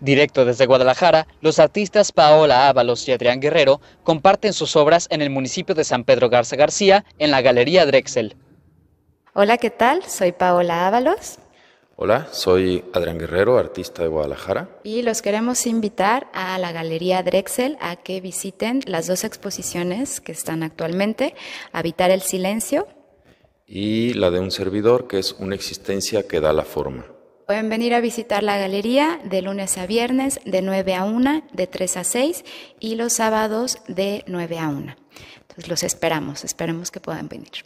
Directo desde Guadalajara, los artistas Paola Ábalos y Adrián Guerrero comparten sus obras en el municipio de San Pedro Garza García, en la Galería Drexel. Hola, ¿qué tal? Soy Paola Ábalos. Hola, soy Adrián Guerrero, artista de Guadalajara. Y los queremos invitar a la Galería Drexel a que visiten las dos exposiciones que están actualmente, Habitar el Silencio y la de un servidor, que es una existencia que da la forma. Pueden venir a visitar la galería de lunes a viernes de 9 a 1, de 3 a 6 y los sábados de 9 a 1. Entonces los esperamos, esperemos que puedan venir.